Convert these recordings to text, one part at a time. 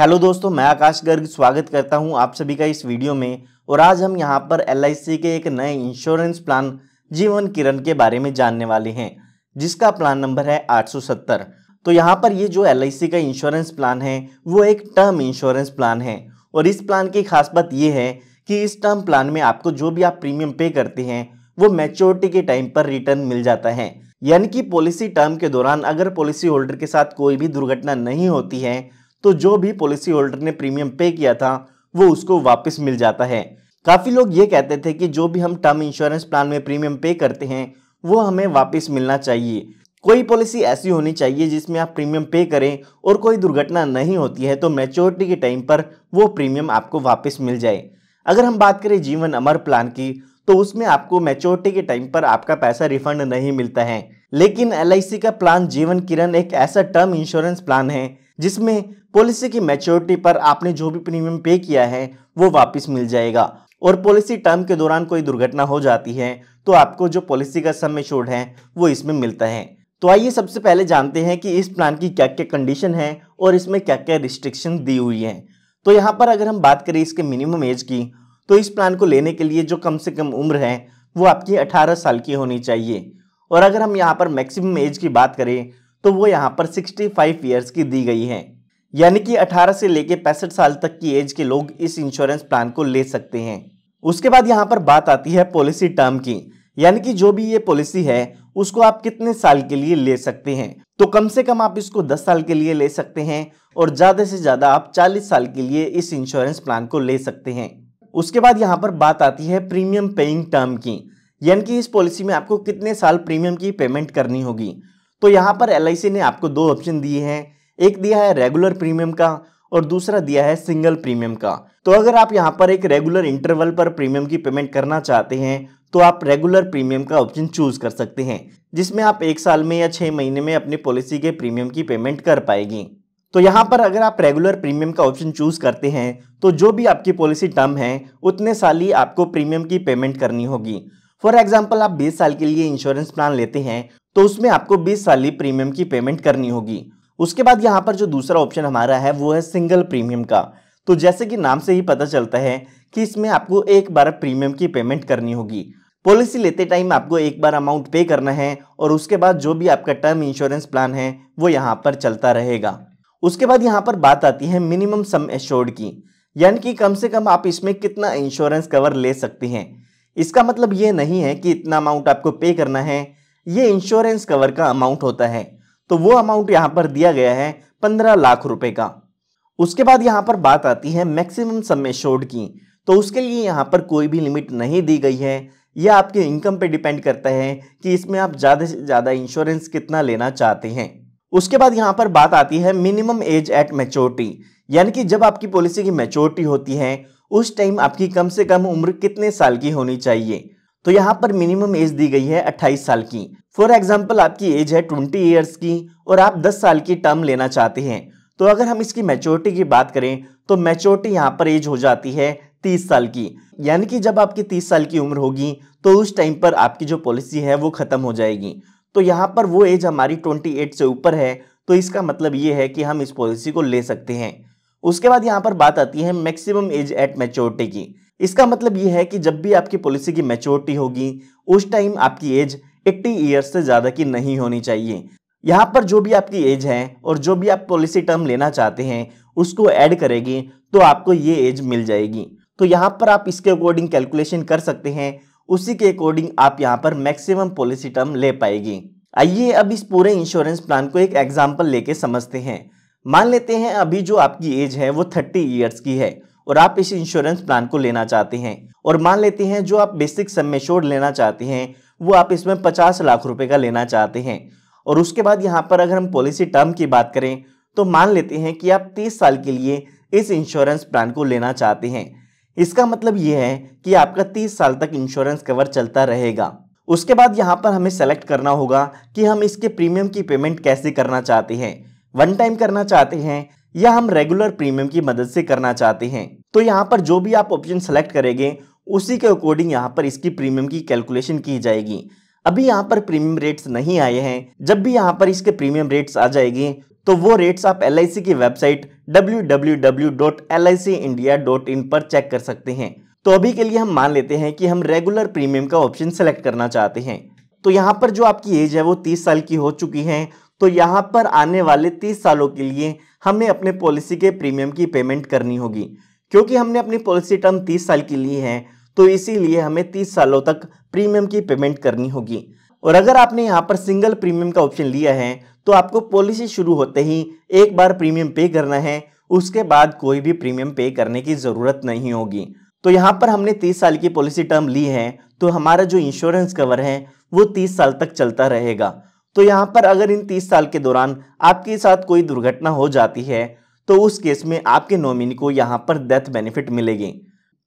hello दोस्तों मैं आकाश गर्ग स्वागत करता हूं आप सभी का इस वीडियो में और आज हम यहां पर एल के एक नए इंश्योरेंस प्लान जीवन किरण के बारे में जानने वाले हैं जिसका प्लान नंबर है 870 तो यहां पर ये जो एल का इंश्योरेंस प्लान है वो एक टर्म इंश्योरेंस प्लान है और इस प्लान की खास बात ये है कि इस टर्म प्लान में आपको जो भी आप प्रीमियम पे करते हैं वो मेच्योरिटी के टाइम पर रिटर्न मिल जाता है यानी कि पॉलिसी टर्म के दौरान अगर पॉलिसी होल्डर के साथ कोई भी दुर्घटना नहीं होती है तो जो भी पॉलिसी होल्डर ने प्रीमियम पे किया था वो उसको वापस मिल जाता है काफ़ी लोग ये कहते थे कि जो भी हम टर्म इंश्योरेंस प्लान में प्रीमियम पे करते हैं वो हमें वापस मिलना चाहिए कोई पॉलिसी ऐसी होनी चाहिए जिसमें आप प्रीमियम पे करें और कोई दुर्घटना नहीं होती है तो मेच्योरिटी के टाइम पर वो प्रीमियम आपको वापस मिल जाए अगर हम बात करें जीवन अमर प्लान की तो उसमें आपको मेच्योरिटी के टाइम पर आपका पैसा रिफंड नहीं मिलता है लेकिन एल का प्लान जीवन किरण एक ऐसा टर्म इंश्योरेंस प्लान है जिसमें पॉलिसी की मैच्योरिटी पर आपने जो भी प्रीमियम पे किया है वो वापस मिल जाएगा और पॉलिसी टर्म के दौरान कोई दुर्घटना हो जाती है तो आपको जो पॉलिसी का समय छोड़ है वो इसमें मिलता है तो आइए सबसे पहले जानते हैं कि इस प्लान की क्या क्या कंडीशन है और इसमें क्या क्या रिस्ट्रिक्शन दी हुई है तो यहाँ पर अगर हम बात करें इसके मिनिमम एज की तो इस प्लान को लेने के लिए जो कम से कम उम्र है वो आपकी 18 साल की होनी चाहिए और अगर हम यहाँ पर मैक्सिमम एज की बात करें तो वो यहाँ पर 65 फाइव ईयर्स की दी गई है यानी कि 18 से लेकर पैंसठ साल तक की एज के लोग इस इंश्योरेंस प्लान को ले सकते हैं उसके बाद यहाँ पर बात आती है पॉलिसी टर्म की यानी कि जो भी ये पॉलिसी है उसको आप कितने साल के लिए ले सकते हैं तो कम से कम आप इसको 10 साल के लिए ले सकते हैं और ज़्यादा से ज़्यादा आप 40 साल के लिए इस इंश्योरेंस प्लान को ले सकते हैं उसके बाद यहाँ पर बात आती है प्रीमियम पेइंग टर्म की यानी कि इस पॉलिसी में आपको कितने साल प्रीमियम की पेमेंट करनी होगी तो यहाँ पर एल ने आपको दो ऑप्शन दिए हैं एक दिया है रेगुलर प्रीमियम का और दूसरा दिया है सिंगल प्रीमियम का तो अगर आप यहाँ पर एक रेगुलर इंटरवल पर प्रीमियम की पेमेंट करना चाहते हैं तो आप रेगुलर प्रीमियम का ऑप्शन चूज कर सकते हैं जिसमें आप एक साल में या छः महीने में अपनी पॉलिसी के प्रीमियम की पेमेंट कर पाएगी तो यहाँ पर अगर आप रेगुलर प्रीमियम का ऑप्शन चूज करते हैं तो जो भी आपकी पॉलिसी टर्म है उतने साल ही आपको प्रीमियम की पेमेंट करनी होगी फॉर एग्जाम्पल आप बीस साल के लिए इंश्योरेंस प्लान लेते हैं तो उसमें आपको बीस साल प्रीमियम की पेमेंट करनी होगी उसके बाद यहाँ पर जो दूसरा ऑप्शन हमारा है वो है सिंगल प्रीमियम का तो जैसे कि नाम से ही पता चलता है कि इसमें आपको एक बार प्रीमियम की पेमेंट करनी होगी पॉलिसी लेते टाइम आपको एक बार अमाउंट पे करना है और उसके बाद जो भी आपका टर्म इंश्योरेंस प्लान है वो यहाँ पर चलता रहेगा उसके बाद यहाँ पर बात आती है मिनिमम सम एश्योर्ड की यानी कि कम से कम आप इसमें कितना इंश्योरेंस कवर ले सकते हैं इसका मतलब ये नहीं है कि इतना अमाउंट आपको पे करना है ये इंश्योरेंस कवर का अमाउंट होता है तो वो अमाउंट यहाँ पर दिया गया है पंद्रह लाख रुपए का उसके बाद यहाँ पर बात आती है मैक्सिमम सम शोर्ड की तो उसके लिए यहाँ पर कोई भी लिमिट नहीं दी गई है यह आपके इनकम पे डिपेंड करता है कि इसमें आप ज़्यादा से ज़्यादा इंश्योरेंस कितना लेना चाहते हैं उसके बाद यहाँ पर बात आती है मिनिमम एज एट मेच्योरिटी यानी कि जब आपकी पॉलिसी की मेच्योरिटी होती है उस टाइम आपकी कम से कम उम्र कितने साल की होनी चाहिए तो यहाँ पर मिनिमम एज दी गई है 28 साल की फॉर एग्जाम्पल आपकी एज है ट्वेंटी ईयर्स की और आप दस साल की टर्म लेना चाहते हैं तो अगर हम इसकी मैच्योरिटी की बात करें तो मेच्योरिटी यहाँ पर एज हो जाती है तीस साल की यानी कि जब आपकी तीस साल की उम्र होगी तो उस टाइम पर आपकी जो पॉलिसी है वो ख़त्म हो जाएगी तो यहाँ पर वो एज हमारी ट्वेंटी एट से ऊपर है तो इसका मतलब ये है कि हम इस पॉलिसी को ले सकते हैं उसके बाद यहाँ पर बात आती है मैक्सिमम एज एट मेच्योरिटी की इसका मतलब ये है कि जब भी आपकी पॉलिसी की मेच्योरिटी होगी उस टाइम आपकी एज एट्टी ईयर्स से ज़्यादा की नहीं होनी चाहिए यहाँ पर जो भी आपकी एज है और जो भी आप पॉलिसी टर्म लेना चाहते हैं उसको ऐड करेगी तो आपको ये एज मिल जाएगी तो यहाँ पर आप इसके अकॉर्डिंग कैलकुलेशन कर सकते हैं उसी के अकॉर्डिंग आप यहाँ पर मैक्सिमम पॉलिसी टर्म ले पाएगी आइए अब इस पूरे इंश्योरेंस प्लान को एक एग्जाम्पल लेके समझते हैं मान लेते हैं अभी जो आपकी एज है वो थर्टी ईयर्स की है और आप इस इंश्योरेंस प्लान को लेना चाहते हैं और मान लेते हैं जो आप बेसिक सम्मेश्योर लेना चाहते हैं वो आप इसमें पचास लाख रुपए का लेना चाहते हैं और उसके बाद यहाँ पर अगर हम पॉलिसी टर्म की बात करें तो मान लेते हैं कि आप तीस साल के लिए इस इंश्योरेंस प्लान को लेना चाहते हैं इसका मतलब ये है कि आपका तीस साल तक इंश्योरेंस कवर चलता रहेगा उसके बाद यहाँ पर हमें सेलेक्ट करना होगा कि हम इसके प्रीमियम की पेमेंट कैसे करना चाहते हैं वन टाइम करना चाहते हैं या हम रेगुलर प्रीमियम की मदद से करना चाहते हैं तो यहाँ पर जो भी आप ऑप्शन सेलेक्ट करेंगे उसी के अकॉर्डिंग यहाँ पर इसकी प्रीमियम की कैलकुलेशन की जाएगी अभी यहाँ पर प्रीमियम रेट्स नहीं आए हैं जब भी यहाँ पर इसके प्रीमियम रेट्स आ जाएगी तो वो रेट्स आप एल की वेबसाइट www.licindia.in पर चेक कर सकते हैं तो अभी के लिए हम मान लेते हैं कि हम रेगुलर प्रीमियम का ऑप्शन सेलेक्ट करना चाहते हैं तो यहाँ पर जो आपकी एज है वो 30 साल की हो चुकी है तो यहाँ पर आने वाले 30 सालों के लिए हमें अपने पॉलिसी के प्रीमियम की पेमेंट करनी होगी क्योंकि हमने अपनी पॉलिसी टर्म 30 साल की ली है तो इसीलिए हमें तीस सालों तक प्रीमियम की पेमेंट करनी होगी और अगर आपने यहाँ पर सिंगल प्रीमियम का ऑप्शन लिया है तो आपको पॉलिसी शुरू होते ही एक बार प्रीमियम पे करना है उसके बाद कोई भी प्रीमियम पे करने की ज़रूरत नहीं होगी तो यहाँ पर हमने 30 साल की पॉलिसी टर्म ली है तो हमारा जो इंश्योरेंस कवर है वो 30 साल तक चलता रहेगा तो यहाँ पर अगर इन 30 साल के दौरान आपके साथ कोई दुर्घटना हो जाती है तो उस केस में आपके नॉमिनी को यहाँ पर डेथ बेनिफिट मिलेगी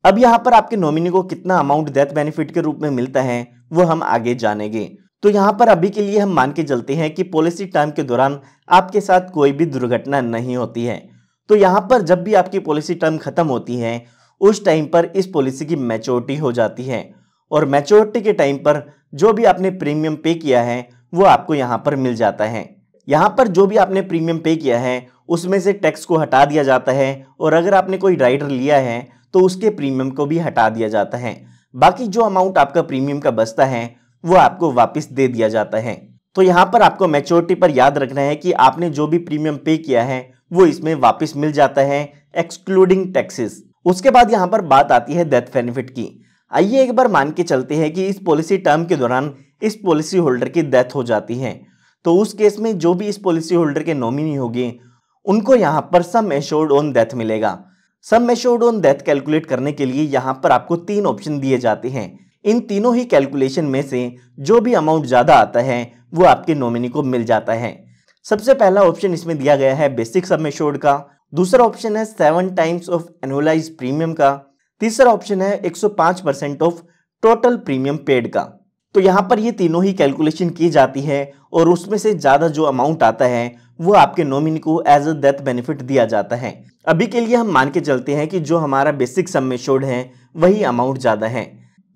अब यहाँ पर आपके नॉमिनी को कितना अमाउंट डेथ बेनिफिट के रूप में मिलता है वो हम आगे जानेंगे तो यहाँ पर अभी के लिए हम मान के चलते हैं कि पॉलिसी टर्म के दौरान आपके साथ कोई भी दुर्घटना नहीं होती है तो यहाँ पर जब भी आपकी पॉलिसी टर्म खत्म होती है उस टाइम पर इस पॉलिसी की मैच्योरिटी हो जाती है और मैच्योरिटी के टाइम पर जो भी आपने प्रीमियम पे किया है वो आपको यहाँ पर मिल जाता है यहाँ पर जो भी आपने प्रीमियम पे किया है उसमें से टैक्स को हटा दिया जाता है और अगर आपने कोई राइडर लिया है तो उसके प्रीमियम को भी हटा दिया जाता है बाकी जो अमाउंट आपका प्रीमियम का बचता है वो आपको वापस दे दिया जाता है तो यहाँ पर आपको मेच्योरिटी पर याद रखना है कि आपने जो भी प्रीमियम पे किया है वो इसमें वापस मिल जाता है एक्सक्लूडिंग टैक्सेस उसके बाद यहाँ पर बात आती है डेथ बेनिफिट की आइए एक बार मान के चलते हैं कि इस पॉलिसी टर्म के दौरान इस पॉलिसी होल्डर की डेथ हो जाती है तो उस केस में जो भी इस पॉलिसी होल्डर के नॉमिनी होगी उनको यहाँ पर सम एश्योर्ड ऑन डेथ मिलेगा sum assured on death calculate करने के लिए यहाँ पर आपको तीन ऑप्शन दिए जाते हैं इन तीनों ही कैलकुलेशन में से जो भी अमाउंट ज़्यादा आता है वो आपके नॉमिनी को मिल जाता है सबसे पहला ऑप्शन इसमें दिया गया है बेसिक सब मेश्योर्ड का दूसरा ऑप्शन है seven times of annualize premium का तीसरा ऑप्शन है पांच percent of total premium paid का तो यहाँ पर ये तीनों ही कैलकुलेशन की जाती है और उसमें से ज़्यादा जो अमाउंट आता है वो आपके नॉमिनी को एज अ डेथ बेनिफिट दिया जाता है अभी के लिए हम मान के चलते हैं कि जो हमारा बेसिक सम एश्योर्ड है वही अमाउंट ज़्यादा है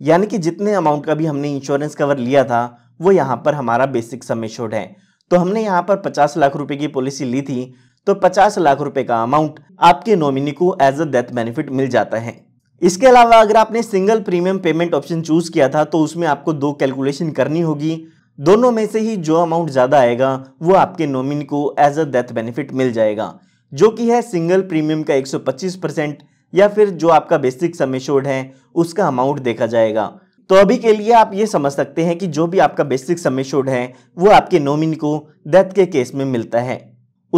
यानी कि जितने अमाउंट का भी हमने इंश्योरेंस कवर लिया था वो यहाँ पर हमारा बेसिक सम एश्योर्ड है तो हमने यहाँ पर पचास लाख रुपए की पॉलिसी ली थी तो पचास लाख रुपए का अमाउंट आपके नॉमिनी को एज अ डेथ बेनिफिट मिल जाता है इसके अलावा अगर आपने single premium payment option choose किया था तो उसमें आपको दो कैलकुलेशन करनी होगी दोनों में से ही जो अमाउंट ज़्यादा आएगा वो आपके नॉमिनी को एज अ डेथ बेनिफिट मिल जाएगा जो कि है सिंगल प्रीमियम का 125 परसेंट या फिर जो आपका बेसिक समेशोर्ड है उसका अमाउंट देखा जाएगा तो अभी के लिए आप ये समझ सकते हैं कि जो भी आपका बेसिक समेशोर्ड है वो आपके नोमिनी को डेथ के केस में मिलता है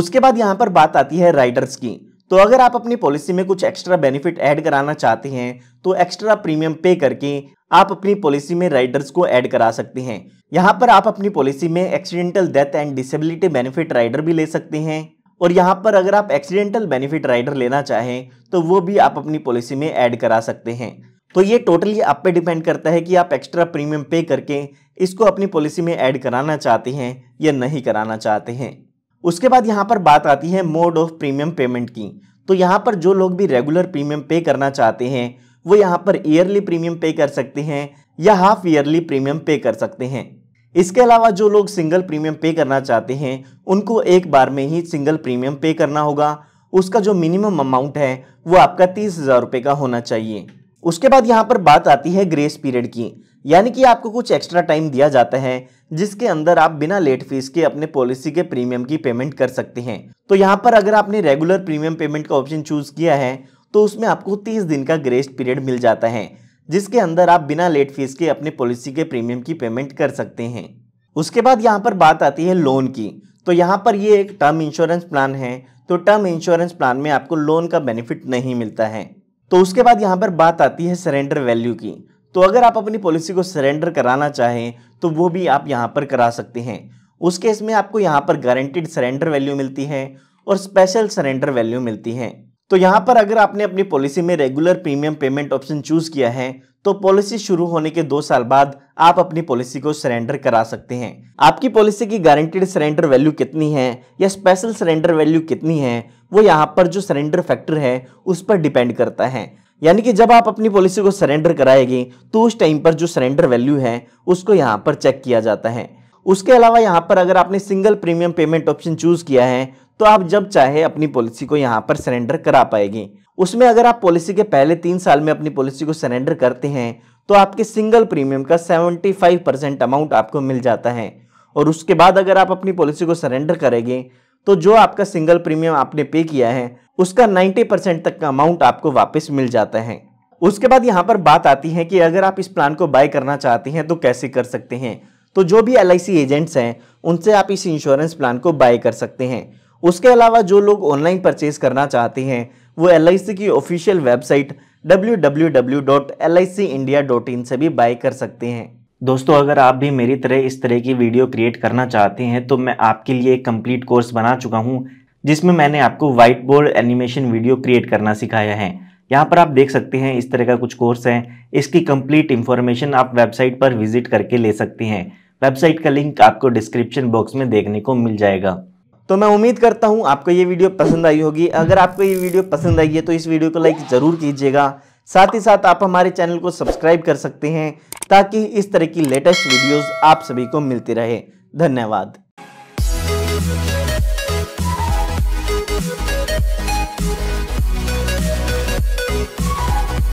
उसके बाद यहाँ पर बात आती है राइडर्स की तो अगर आप अपनी पॉलिसी में कुछ एक्स्ट्रा बेनिफिट ऐड कराना चाहते हैं तो एक्स्ट्रा प्रीमियम पे करके आप अपनी पॉलिसी में राइडर्स को ऐड करा सकते हैं यहाँ पर आप अपनी पॉलिसी में accidental death and disability benefit rider भी ले सकते हैं और यहाँ पर अगर आप एक्सीडेंटल बेनिफिट राइडर लेना चाहें तो वो भी आप अपनी पॉलिसी में ऐड करा सकते हैं तो ये टोटली आप पे डिपेंड करता है कि आप एक्स्ट्रा प्रीमियम पे करके इसको अपनी पॉलिसी में ऐड कराना चाहते हैं या नहीं कराना चाहते हैं उसके बाद यहाँ पर बात आती है मोड ऑफ प्रीमियम पेमेंट की तो यहाँ पर जो लोग भी रेगुलर प्रीमियम पे करना चाहते हैं वो यहाँ पर ईयरली प्रीमियम पे कर सकते हैं या हाफ ईयरली प्रीमियम पे कर सकते हैं इसके अलावा जो लोग सिंगल प्रीमियम पे करना चाहते हैं उनको एक बार में ही सिंगल प्रीमियम पे करना होगा उसका जो मिनिमम अमाउंट है वो आपका तीस हज़ार रुपये का होना चाहिए उसके बाद यहाँ पर बात आती है ग्रेस पीरियड की यानी कि आपको कुछ एक्स्ट्रा टाइम दिया जाता है जिसके अंदर आप बिना लेट फीस के अपने पॉलिसी के प्रीमियम की पेमेंट कर सकते हैं तो यहाँ पर अगर आपने रेगुलर प्रीमियम पेमेंट का ऑप्शन चूज़ किया है तो उसमें आपको तीस दिन का ग्रेस पीरियड मिल जाता है जिसके अंदर आप बिना लेट फीस के अपनी पॉलिसी के प्रीमियम की पेमेंट कर सकते हैं उसके बाद यहाँ पर बात आती है लोन की तो यहाँ पर ये एक टर्म इंश्योरेंस प्लान है तो टर्म इंश्योरेंस प्लान में आपको लोन का बेनिफिट नहीं मिलता है तो उसके बाद यहाँ पर बात आती है सरेंडर वैल्यू की तो अगर आप अपनी पॉलिसी को सरेंडर कराना चाहें तो वो भी आप यहाँ पर करा सकते हैं उस केस में आपको यहाँ पर गारंटेड सरेंडर वैल्यू मिलती है और स्पेशल सरेंडर वैल्यू मिलती है तो यहाँ पर अगर आपने अपनी पॉलिसी में regular premium payment option choose किया है तो पॉलिसी शुरू होने के दो साल बाद आप अपनी पॉलिसी को सरेंडर करा सकते हैं आपकी पॉलिसी की गारंटीड सरेंडर वैल्यू कितनी है या स्पेशल सरेंडर वैल्यू कितनी है वो यहाँ पर जो सरेंडर फैक्टर है उस पर डिपेंड करता है यानी कि जब आप अपनी पॉलिसी को सरेंडर कराएगी तो उस टाइम पर जो सरेंडर वैल्यू है उसको यहाँ पर चेक किया जाता है उसके अलावा यहाँ पर अगर आपने single premium payment option choose किया है तो आप जब चाहे अपनी पॉलिसी को यहाँ पर सरेंडर करा पाएगी उसमें अगर आप पॉलिसी के पहले तीन साल में अपनी पॉलिसी को सरेंडर करते हैं तो आपके सिंगल प्रीमियम का 75 परसेंट अमाउंट आपको मिल जाता है और उसके बाद अगर आप अपनी पॉलिसी को सरेंडर करेंगे तो जो आपका सिंगल प्रीमियम आपने पे किया है उसका 90 परसेंट तक का अमाउंट आपको वापस मिल जाता है उसके बाद यहाँ पर बात आती है कि अगर आप इस प्लान को बाय करना चाहते हैं तो कैसे कर सकते हैं तो जो भी एल एजेंट्स हैं उनसे आप इस इंश्योरेंस प्लान को बाय कर सकते हैं उसके अलावा जो लोग ऑनलाइन परचेज करना चाहते हैं वो एल की ऑफिशियल वेबसाइट डब्ल्यू से भी बाय कर सकते हैं दोस्तों अगर आप भी मेरी तरह इस तरह की वीडियो क्रिएट करना चाहते हैं तो मैं आपके लिए एक कम्प्लीट कोर्स बना चुका हूँ जिसमें मैंने आपको white board animation video create करना सिखाया है यहाँ पर आप देख सकते हैं इस तरह का कुछ कोर्स है इसकी कंप्लीट इन्फॉर्मेशन आप वेबसाइट पर विजिट करके ले सकते हैं वेबसाइट का लिंक आपको डिस्क्रिप्शन बॉक्स में देखने को मिल जाएगा तो मैं उम्मीद करता हूँ आपको ये वीडियो पसंद आई होगी अगर आपको ये वीडियो पसंद आई है तो इस वीडियो को लाइक ज़रूर कीजिएगा साथ ही साथ आप हमारे चैनल को सब्सक्राइब कर सकते हैं ताकि इस तरह की लेटेस्ट वीडियोस आप सभी को मिलती रहे धन्यवाद